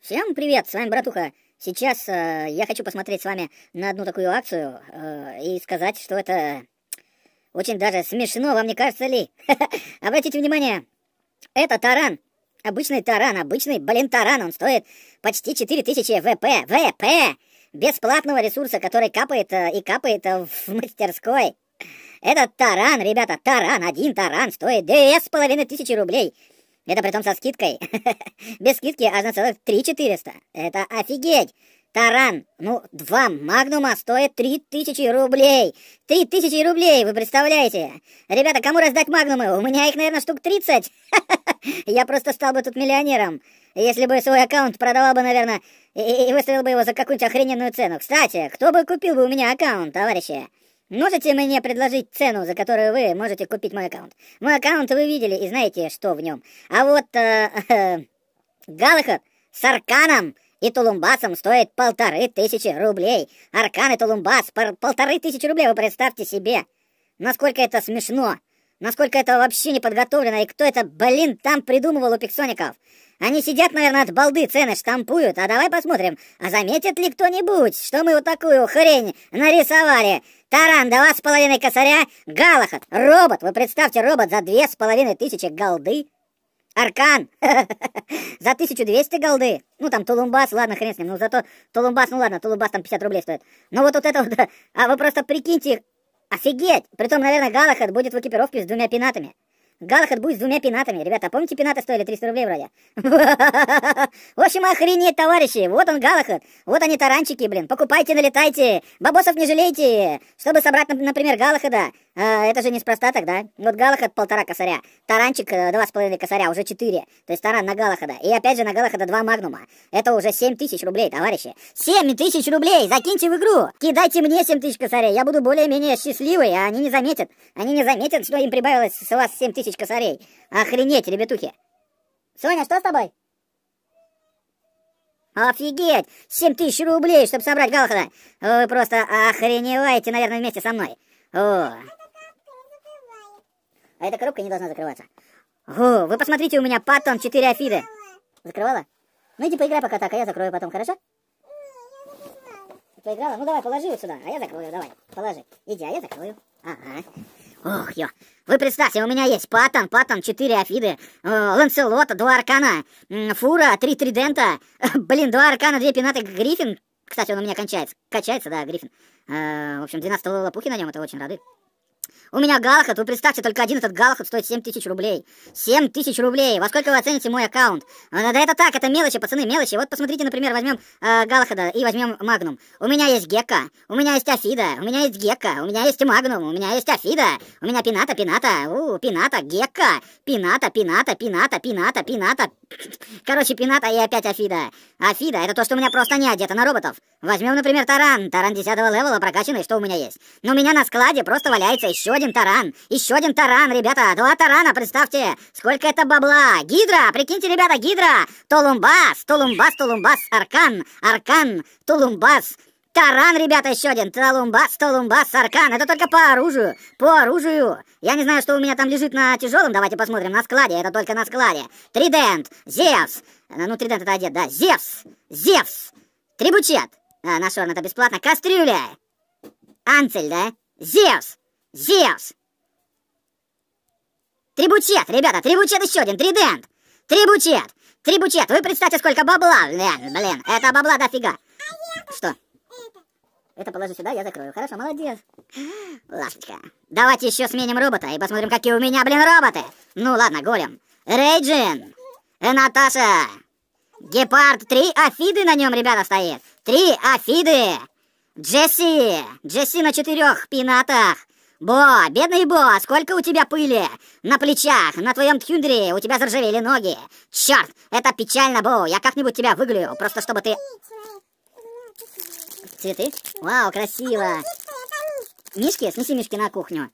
Всем привет, с вами Братуха. Сейчас э, я хочу посмотреть с вами на одну такую акцию э, и сказать, что это очень даже смешно, вам не кажется ли? Обратите внимание, это таран. Обычный таран, обычный, блин, таран. Он стоит почти 4000 ВП. ВП! Бесплатного ресурса, который капает э, и капает э, в мастерской. Этот таран, ребята, таран, один таран стоит две с половиной тысячи рублей. Это при том со скидкой. Без скидки аж целых три-четыреста. Это офигеть! Таран, ну, два магнума стоит тысячи рублей. Три тысячи рублей, вы представляете? Ребята, кому раздать магнумы? У меня их, наверное, штук тридцать. Я просто стал бы тут миллионером. Если бы свой аккаунт продавал бы, наверное, и, и выставил бы его за какую-нибудь охрененную цену. Кстати, кто бы купил бы у меня аккаунт, товарищи? Можете мне предложить цену, за которую вы можете купить мой аккаунт? Мой аккаунт вы видели и знаете, что в нем. А вот э, э, Галахат с Арканом и Тулумбасом стоит полторы тысячи рублей. Аркан и Тулумбас пол полторы тысячи рублей, вы представьте себе. Насколько это смешно. Насколько это вообще не подготовлено. И кто это, блин, там придумывал у пиксоников. Они сидят, наверное, от балды цены штампуют. А давай посмотрим, а заметит ли кто-нибудь, что мы вот такую хрень нарисовали? Таран два с половиной косаря, Галахат, робот, вы представьте, робот за две с половиной тысячи голды. Аркан! за 1200 голды. Ну, там Тулумбас, ладно, хрен с ним. Ну, зато Тулумбас, ну ладно, Тулумбас там 50 рублей стоит. Но вот, вот это вот, а вы просто прикиньте, офигеть! Притом, наверное, Галахат будет в экипировке с двумя пенатами. Галахад будет с двумя пенатами. Ребята, помните, пенаты стоили 300 рублей вроде? В общем, охренеть, товарищи. Вот он, Галахад, Вот они, таранчики, блин. Покупайте, налетайте. Бабосов не жалейте. Чтобы собрать, например, Галахада, а, это же неспроста тогда. Ну, вот Галахад полтора косаря, Таранчик э, два с половиной косаря, уже четыре. То есть Таран на Галахада. И опять же на Галахада два магнума. Это уже семь тысяч рублей, товарищи. Семь тысяч рублей! Закиньте в игру! Кидайте мне семь тысяч косарей, я буду более-менее счастливый, а они не заметят. Они не заметят, что им прибавилось с вас семь тысяч косарей. Охренеть, ребятухи. Соня, что с тобой? Офигеть! 7 тысяч рублей, чтобы собрать Галахада! Вы просто охреневаете, наверное, вместе со мной. О, а эта коробка не должна закрываться. О, вы посмотрите, у меня Патон, 4 Афиды. Закрывала? Ну иди поиграй пока так, а я закрою потом, хорошо? Поиграла? Ну давай, положи вот сюда, а я закрою, давай. Положи. Иди, а я закрою. Ага. Ох, ё. Вы представьте, у меня есть Паттон, Паттон, 4 Афиды, э, Ланселот, 2 Аркана, э, Фура, 3 Тридента, э, блин, 2 Аркана, 2 Пенаты, Гриффин. Кстати, он у меня кончается. Качается, да, Гриффин. Э, в общем, 12 лапухи на нем, это очень радует. У меня галахат, вы представьте, только один этот галахат стоит 7 тысяч рублей. 7 тысяч рублей. Во сколько вы оцените мой аккаунт? А, да это так, это мелочи, пацаны, мелочи. Вот посмотрите, например, возьмем э, а, галахада и возьмем магнум. У меня есть гека, у меня есть афида, у меня есть гека, у меня есть магнум, у меня есть афида, у меня пината, пината, у, пината, гека, пината, пината, пината, пината, пината. Короче, пината и опять афида. Афида, это то, что у меня просто не одето на роботов. Возьмем, например, таран. Таран 10 левела прокачанный, что у меня есть. Но ну, у меня на складе просто валяется еще один таран, еще один таран, ребята, два тарана, представьте, сколько это бабла. Гидра, прикиньте, ребята, гидра, Толумбас, Толумбас, Толумбас, Аркан, Аркан, Толумбас, Таран, ребята, еще один. Толумбас, Толумбас, Аркан. Это только по оружию. По оружию. Я не знаю, что у меня там лежит на тяжелом. Давайте посмотрим. На складе. Это только на складе. Тридент. Зевс. Э, ну, тридент это одет, да. Зевс. Зевс. Трибучет. А, на шорн это бесплатно. Кастрюля. Анцель, да? Зевс. Зевс! трибучет, ребята, трибучет еще один, тридент! трибучет, трибучет, вы представьте, сколько бабла! Блин, блин, это бабла дофига! Что? Это положу сюда, я закрою. Хорошо, молодец. Ласточка. Давайте еще сменим робота и посмотрим, какие у меня, блин, роботы. Ну ладно, голем. Рейджин. Наташа. Гепард. Три афиды на нем, ребята, стоит. Три афиды. Джесси. Джесси на четырех пинатах. «Бо, бедный Бо, сколько у тебя пыли! На плечах, на твоем тхюндре, у тебя заржавели ноги! Черт, это печально, Бо, я как-нибудь тебя выгляю, просто чтобы ты...» Цветы? Вау, красиво! Мишки? Снеси мишки на кухню.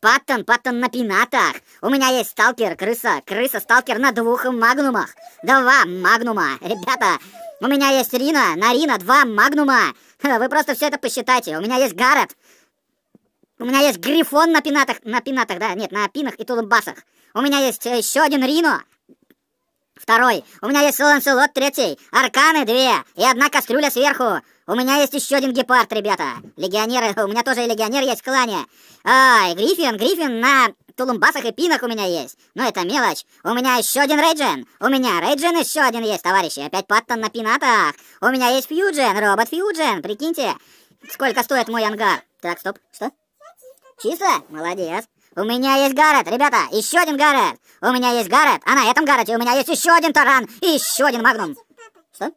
Паттон, Паттон на пинатах. У меня есть сталкер, крыса, крыса, сталкер на двух магнумах. Два магнума. Ребята, у меня есть Рина, на Рина два магнума. Вы просто все это посчитайте. У меня есть Гаррет, у меня есть грифон на пинатах, на пинатах, да, нет, на пинах и тулумбасах. У меня есть э, еще один рино. Второй. У меня есть ланселот третий. Арканы две. И одна кастрюля сверху. У меня есть еще один гепард, ребята. Легионеры. У меня тоже легионер есть в клане. А, и Гриффин, Гриффин на тулумбасах и пинах у меня есть. Но ну, это мелочь. У меня еще один Рейджен. У меня Рейджен еще один есть, товарищи. Опять Паттон на пинатах. У меня есть Фьюджен, робот Фьюджен. Прикиньте, сколько стоит мой ангар. Так, стоп, что? Кислая? Молодец. У меня есть Гаррет, ребята, еще один Гаррет. У меня есть Гаррет, а на этом Гаррете у меня есть еще один таран и еще один магнум. Что?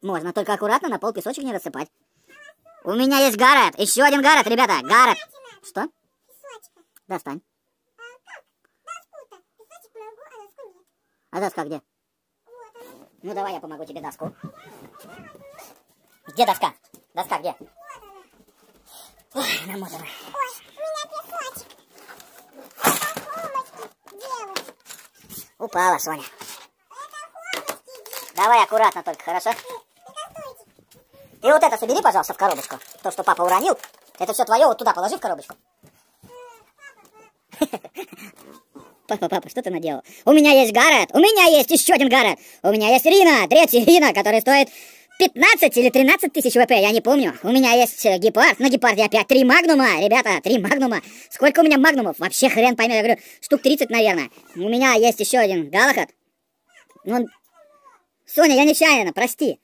Можно, только аккуратно на пол песочек не рассыпать. У меня есть Гаррет, еще один Гаррет, ребята, Гаррет. Что? Достань. А доска где? Ну давай я помогу тебе доску. Где доска? Доска где? Ой, намотана. Ой. Упала, Соня. Давай аккуратно только, хорошо? И вот это собери, пожалуйста, в коробочку. То, что папа уронил, это все твое, вот туда положи в коробочку. Папа, папа, что ты наделал? У меня есть Гаррет, у меня есть еще один Гаррет, у меня есть Рина, третья Рина, которая стоит 15 или 13 тысяч ВП, я не помню. У меня есть э, гепард, на гепарде опять три магнума, ребята, три магнума. Сколько у меня магнумов? Вообще хрен поймет, я говорю, штук 30, наверное. У меня есть еще один галахат. Ну, Соня, я нечаянно, прости.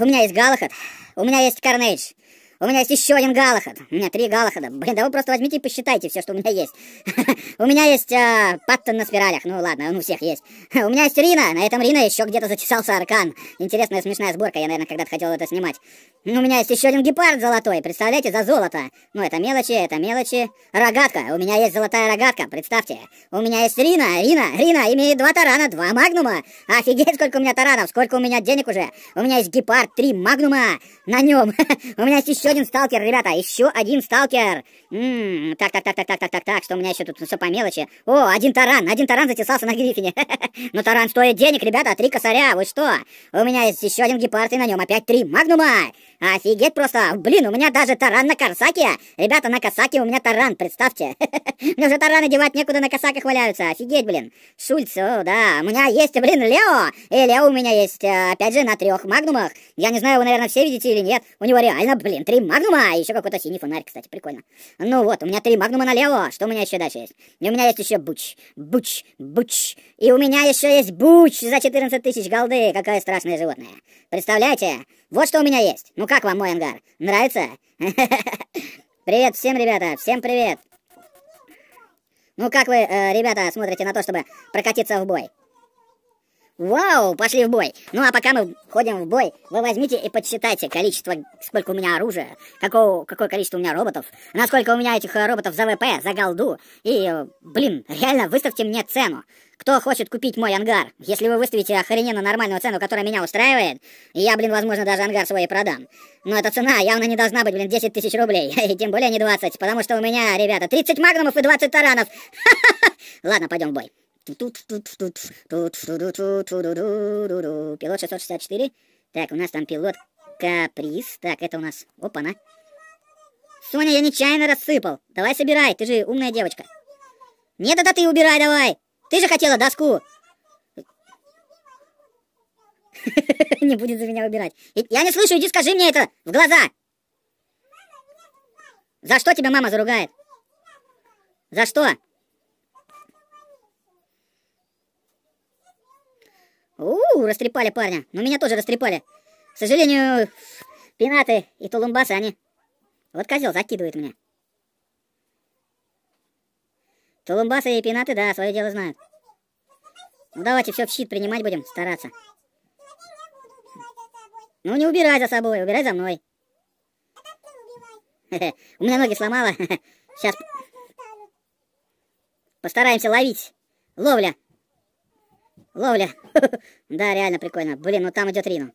У меня есть галахат, у меня есть карнейдж. У меня есть еще один Галахад. У меня три Галахада. Блин, да вы просто возьмите и посчитайте все, что у меня есть. У меня есть а, Паттон на спиралях. Ну ладно, он у всех есть. У меня есть Рина. На этом Рина еще где-то затесался аркан. Интересная смешная сборка. Я, наверное, когда-то хотел это снимать. Ну, у меня есть еще один гепард золотой. Представляете, за золото. Ну, это мелочи, это мелочи. Рогатка. У меня есть золотая рогатка. Представьте. У меня есть Рина. Рина. Рина имеет два тарана, два магнума. Офигеть, сколько у меня таранов. Сколько у меня денег уже. У меня есть гепард, три магнума на нем. У меня есть еще еще один сталкер, ребята, еще один сталкер. м так, так, так, так, так, так, так, так, что у меня еще тут все по мелочи. О, один таран, один таран затесался на грифине. Но таран стоит денег, ребята, три косаря, вы что? У меня есть еще один гепард, и на нем опять три магнума. Офигеть просто. Блин, у меня даже таран на корсаке. Ребята, на косаке у меня таран, представьте. Мне уже тараны девать некуда, на косаках валяются. Офигеть, блин. Шульц, о, да. У меня есть, блин, Лео. И э, Лео у меня есть, э, опять же, на трех магнумах. Я не знаю, вы, наверное, все видите или нет. У него реально, блин, три три магнума, и а еще какой-то синий фонарь, кстати, прикольно. Ну вот, у меня три магнума налево, что у меня еще дальше есть? И у меня есть еще буч, буч, буч, и у меня еще есть буч за 14 тысяч голды, какое страшное животное. Представляете? Вот что у меня есть. Ну как вам мой ангар? Нравится? Привет всем, ребята, всем привет. Ну как вы, э, ребята, смотрите на то, чтобы прокатиться в бой? Вау, пошли в бой. Ну а пока мы ходим в бой, вы возьмите и подсчитайте количество, сколько у меня оружия, какого, какое количество у меня роботов, насколько у меня этих э, роботов за ВП, за голду. И, э, блин, реально выставьте мне цену. Кто хочет купить мой ангар? Если вы выставите охрененно нормальную цену, которая меня устраивает, я, блин, возможно, даже ангар свой продам. Но эта цена явно не должна быть, блин, 10 тысяч рублей. И тем более не 20, потому что у меня, ребята, 30 магнумов и 20 таранов. Ладно, пойдем в бой. Пилот 664. Так, у нас там пилот Каприз. Так, это у нас... Опа-на. Соня, я нечаянно рассыпал. Давай собирай, ты же умная девочка. Нет, это ты убирай давай. Ты же хотела доску. Не будет за меня убирать. Я не слышу, иди скажи мне это в глаза. За что тебя мама заругает? За что? У-у-у, растрепали парня. Ну меня тоже растрепали. К сожалению, пинаты и тулумбасы, они... Вот козел закидывает меня. Тулумбасы и пинаты, да, свое дело знают. Ну давайте все в щит принимать будем, стараться. Ну не убирай за собой, убирай за мной. У меня ноги сломало. Сейчас постараемся ловить. Ловля. Ловля. Да, реально прикольно. Блин, ну там идет Рину.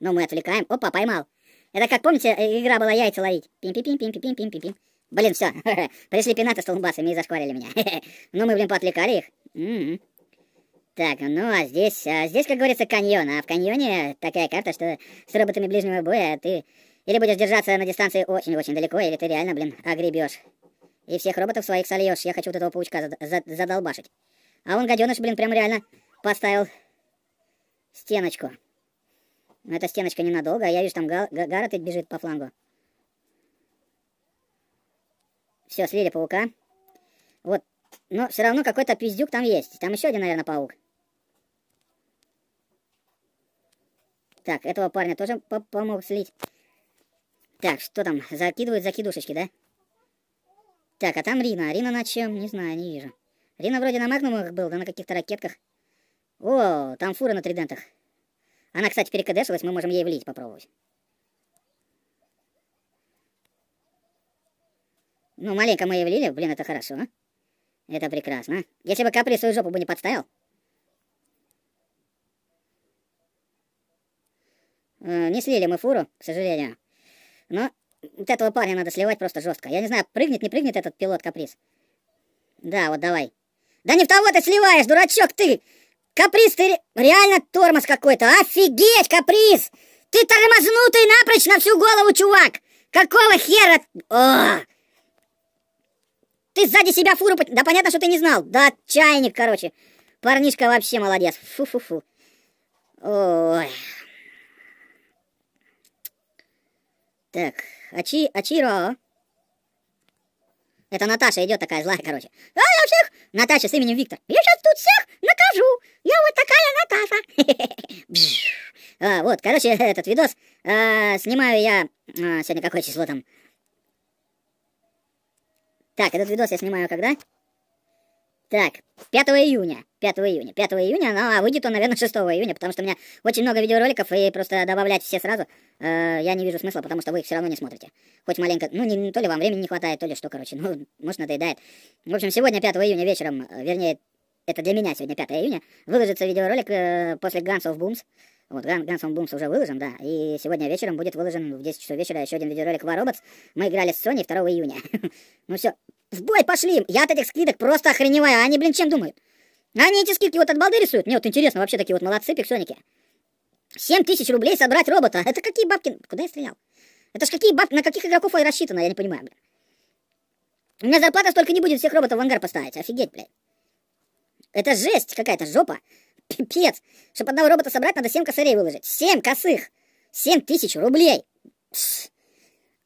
Ну, мы отвлекаем. Опа, поймал. Это как, помните, э, игра была яйца ловить? Пим-пим-пим-пим-пим-пим-пим. Блин, все. Пришли пенаты с лунбасами и зашкварили меня. ну, мы, блин, поотвлекали их. М-м-м. Так, ну а здесь, а здесь, как говорится, каньон. А в каньоне такая карта, что с роботами ближнего боя ты или будешь держаться на дистанции очень-очень далеко, или ты реально, блин, огребешь и всех роботов своих сольешь. Я хочу вот этого паучка зад зад задолбашить. А он, гаденыш, блин, прям реально поставил стеночку. Но эта стеночка ненадолго, а я вижу, там Гар Гаррет бежит по флангу. Все, слили паука. Вот. Но все равно какой-то пиздюк там есть. Там еще один, наверное, паук. Так, этого парня тоже по помог слить. Так, что там? Закидывают закидушечки, да? Так, а там Рина. Рина на чем? Не знаю, не вижу. Рина вроде на магнумах был, да на каких-то ракетках. О, там фура на тридентах. Она, кстати, перекадешилась, мы можем ей влить попробовать. Ну, маленько мы ей влили, блин, это хорошо. А? Это прекрасно. А? Если бы капли свою жопу бы не подставил. Э, не слили мы фуру, к сожалению. Но вот этого парня надо сливать просто жестко. Я не знаю, прыгнет, не прыгнет этот пилот каприз. Да, вот давай. Да не в того ты сливаешь, дурачок ты! Каприз, ты реально тормоз какой-то. Офигеть, каприз! Ты тормознутый напрочь на всю голову, чувак! Какого хера? О! Ты сзади себя фуру... Да понятно, что ты не знал. Да чайник, короче. Парнишка вообще молодец. Фу-фу-фу. Ой. Так, Ачи, Ачиро. Это Наташа идет такая злая, короче. А я всех! Наташа с именем Виктор. Я сейчас тут всех накажу. Я вот такая Наташа. а, вот, короче, этот видос а, снимаю я... А, сегодня какое число там? Так, этот видос я снимаю когда? Так, 5 июня. 5 июня. 5 июня, ну, а выйдет он, наверное, 6 июня, потому что у меня очень много видеороликов, и просто добавлять все сразу э, я не вижу смысла, потому что вы их все равно не смотрите. Хоть маленько, ну, не, то ли вам времени не хватает, то ли что, короче, ну, может, надоедает. В общем, сегодня, 5 июня вечером, э, вернее, это для меня сегодня 5 июня, выложится видеоролик э, после Guns of Booms. Вот, Guns of Booms уже выложен, да, и сегодня вечером будет выложен в 10 часов вечера еще один видеоролик War Robots. Мы играли с Sony 2 июня. ну все, в бой пошли. Я от этих скидок просто охреневаю. они, блин, чем думают? Они эти скидки вот от балды рисуют. Мне вот интересно, вообще такие вот молодцы пиксоники. 7 тысяч рублей собрать робота. Это какие бабки? Куда я стрелял? Это ж какие бабки? На каких игроков я рассчитано? Я не понимаю, блин. У меня зарплата столько не будет всех роботов в ангар поставить. Офигеть, блядь. Это жесть какая-то, жопа. Пипец. Чтобы одного робота собрать, надо 7 косарей выложить. 7 косых. 7 тысяч рублей. Пс.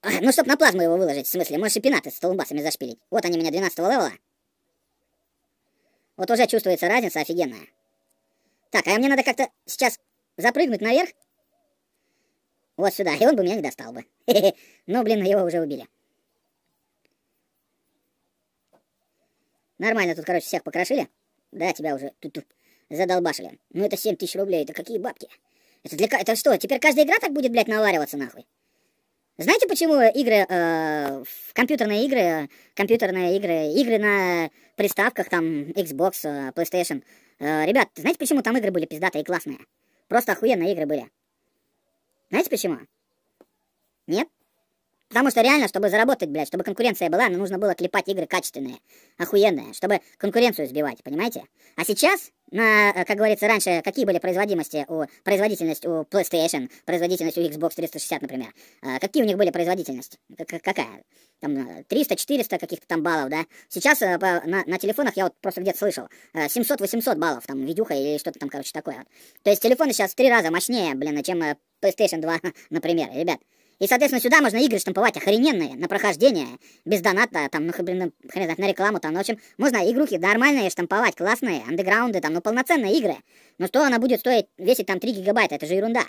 А, ну, чтоб на плазму его выложить, в смысле, можешь и пенаты с толбасами зашпилить. Вот они меня 12 левела. Вот уже чувствуется разница офигенная. Так, а мне надо как-то сейчас запрыгнуть наверх. Вот сюда, и он бы меня не достал бы. Ну, блин, его уже убили. Нормально тут, короче, всех покрошили. Да, тебя уже тут задолбашили. Ну, это 7 тысяч рублей, это какие бабки? Это для... Это что, теперь каждая игра так будет, блядь, навариваться, нахуй? Знаете, почему игры, э, компьютерные игры, компьютерные игры, игры на приставках, там, Xbox, э, PlayStation, э, ребят, знаете, почему там игры были пиздатые и классные? Просто охуенные игры были. Знаете почему? Нет? Потому что реально, чтобы заработать, блядь, чтобы конкуренция была, ну, нужно было клепать игры качественные, охуенные, чтобы конкуренцию сбивать, понимаете? А сейчас, на, э, как говорится раньше, какие были производимости у, производительность у PlayStation, производительность у Xbox 360, например? А какие у них были производительность? какая? Там 300-400 э, каких-то там баллов, да? Сейчас э, на, на телефонах, я вот просто где-то слышал, 700-800 баллов, там, видюха или что-то там, короче, такое. То есть телефоны сейчас в три раза мощнее, блин, чем PlayStation 2, например, ребят. И, соответственно, сюда можно игры штамповать охрененные, на прохождение, без доната, там, ну, хрен, ну, хрен на рекламу, там, ну, в общем, можно игрухи нормальные штамповать, классные, андеграунды, там, ну, полноценные игры. Но что она будет стоить, весить там 3 гигабайта, это же ерунда.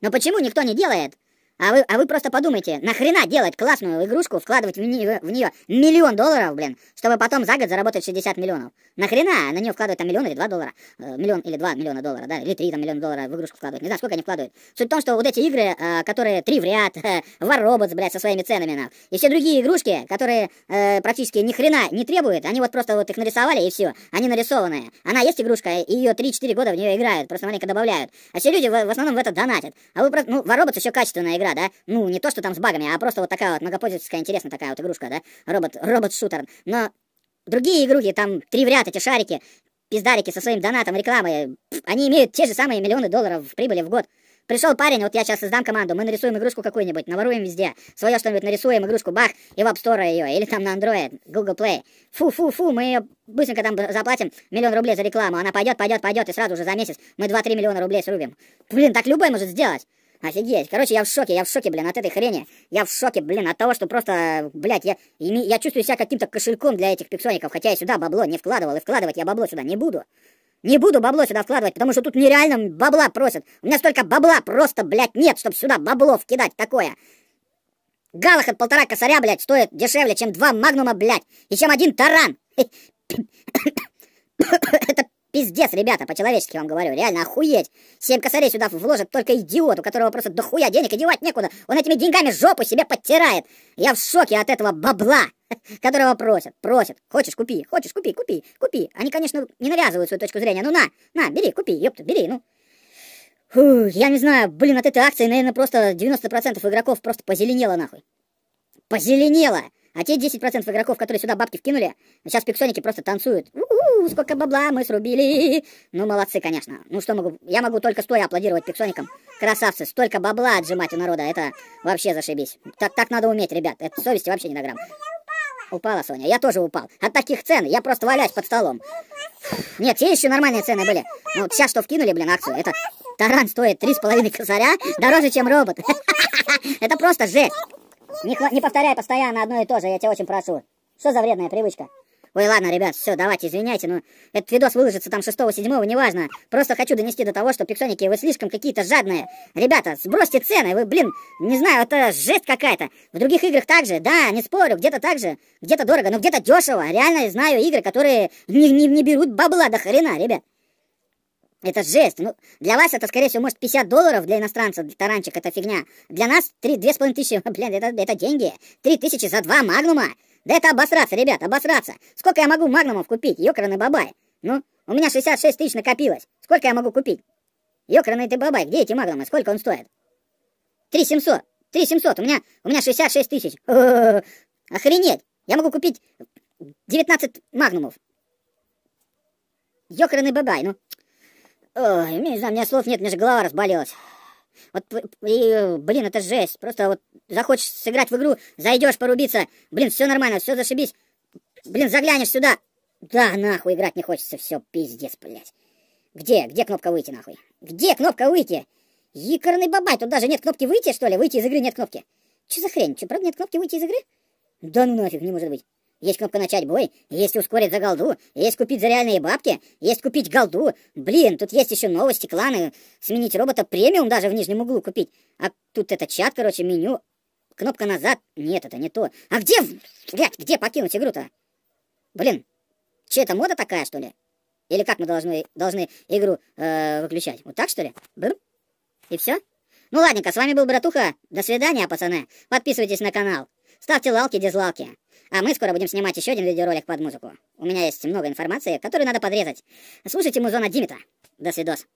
Но почему никто не делает а вы, а вы просто подумайте, нахрена делать классную игрушку, вкладывать в нее, в нее миллион долларов, блин, чтобы потом за год заработать 60 миллионов? Нахрена на нее вкладывать там миллион или два доллара? Э, миллион или два миллиона доллара, да, или три там миллиона долларов в игрушку вкладывать. Не знаю, сколько они вкладывают. Суть в том, что вот эти игры, э, которые три в ряд, э, War Robots, блядь, со своими ценами, на, и все другие игрушки, которые э, практически ни хрена не требуют, они вот просто вот их нарисовали и все, они нарисованные. Она есть игрушка, и ее 3-4 года в нее играют, просто маленько добавляют. А все люди в, в основном в это донатят. А вы просто, ну, War Robots еще качественная игра, игра, да? Ну, не то, что там с багами, а просто вот такая вот многопользовательская, интересная такая вот игрушка, да? Робот, робот-шутер. Но другие игрушки, там, три в ряд, эти шарики, пиздарики со своим донатом, рекламой, они имеют те же самые миллионы долларов в прибыли в год. Пришел парень, вот я сейчас создам команду, мы нарисуем игрушку какую-нибудь, наворуем везде, свое что-нибудь нарисуем, игрушку, бах, и в App Store ее, или там на Android, Google Play. Фу-фу-фу, мы ее быстренько там заплатим миллион рублей за рекламу, она пойдет, пойдет, пойдет, и сразу же за месяц мы 2-3 миллиона рублей срубим. Блин, так любой может сделать. Офигеть. Короче, я в шоке, я в шоке, блин, от этой хрени. Я в шоке, блин, от того, что просто, блядь, я, я чувствую себя каким-то кошельком для этих пиксоников, хотя я сюда бабло не вкладывал, и вкладывать я бабло сюда не буду. Не буду бабло сюда вкладывать, потому что тут нереально бабла просят. У меня столько бабла просто, блядь, нет, чтобы сюда бабло вкидать такое. Галах от полтора косаря, блядь, стоит дешевле, чем два магнума, блядь, и чем один таран. Это Пиздец, ребята, по-человечески вам говорю, реально охуеть. Семь косарей сюда вложит только идиот, у которого просто дохуя денег и девать некуда. Он этими деньгами жопу себе подтирает. Я в шоке от этого бабла, которого просят, просят. Хочешь, купи, хочешь, купи, купи, купи. Они, конечно, не навязывают свою точку зрения. Ну на, на, бери, купи, ёпта, бери, ну. Фу, я не знаю, блин, от этой акции, наверное, просто 90% игроков просто позеленело нахуй. Позеленело! А те 10% игроков, которые сюда бабки вкинули, сейчас пиксоники просто танцуют. У -у сколько бабла мы срубили. Ну, молодцы, конечно. Ну, что могу... Я могу только стоя аплодировать пиксоникам. Красавцы, столько бабла отжимать у народа. Это вообще зашибись. Так, так надо уметь, ребят. Это совести вообще не на грамм. Упала, Соня. Я тоже упал. От таких цен я просто валяюсь под столом. Нет, все еще нормальные цены были. Ну, вот сейчас что вкинули, блин, акцию. Это таран стоит три с половиной косаря, дороже, чем робот. Это просто жесть. Не, не повторяй постоянно одно и то же, я тебя очень прошу. Что за вредная привычка? Ой, ладно, ребят, все, давайте, извиняйте, но этот видос выложится там 6-7, неважно. Просто хочу донести до того, что пиксоники, вы слишком какие-то жадные. Ребята, сбросьте цены, вы, блин, не знаю, это жесть какая-то. В других играх также, да, не спорю, где-то так же, где-то дорого, но где-то дешево. Реально знаю игры, которые не, не, не берут бабла до хрена, ребят. Это жесть. Ну, для вас это, скорее всего, может 50 долларов, для иностранца для таранчик это фигня. Для нас 3, 2,5 тысячи, блин, это, это деньги. 3 тысячи за два магнума. Да это обосраться, ребят, обосраться. Сколько я могу магнумов купить, ёкраны бабай? Ну, у меня 66 тысяч накопилось. Сколько я могу купить? Ёкраны ты бабай, где эти магнумы? Сколько он стоит? 3700. 3700. У меня, у меня 66 тысяч. Охренеть. Я могу купить 19 магнумов. Ёкраны бабай, ну. Ой, у меня слов нет, мне же голова разболелась. Вот, и, блин, это жесть. Просто вот захочешь сыграть в игру, зайдешь порубиться. Блин, все нормально, все зашибись. Блин, заглянешь сюда. Да, нахуй играть не хочется, все, пиздец, блядь. Где, где кнопка выйти, нахуй? Где кнопка выйти? Якорный бабай, тут даже нет кнопки выйти, что ли? Выйти из игры нет кнопки. Че за хрень? Че, правда нет кнопки выйти из игры? Да ну нафиг, не может быть. Есть кнопка «Начать бой», есть «Ускорить за голду», есть «Купить за реальные бабки», есть «Купить голду». Блин, тут есть еще новости, кланы, сменить робота, премиум даже в нижнем углу купить. А тут это чат, короче, меню, кнопка «Назад». Нет, это не то. А где, блядь, где покинуть игру-то? Блин, че это мода такая, что ли? Или как мы должны, должны игру э, выключать? Вот так, что ли? Бррр. И все? Ну ладненько, с вами был Братуха. До свидания, пацаны. Подписывайтесь на канал. Ставьте лалки, дизлалки. А мы скоро будем снимать еще один видеоролик под музыку. У меня есть много информации, которую надо подрезать. Слушайте музона Димитра. До свидос.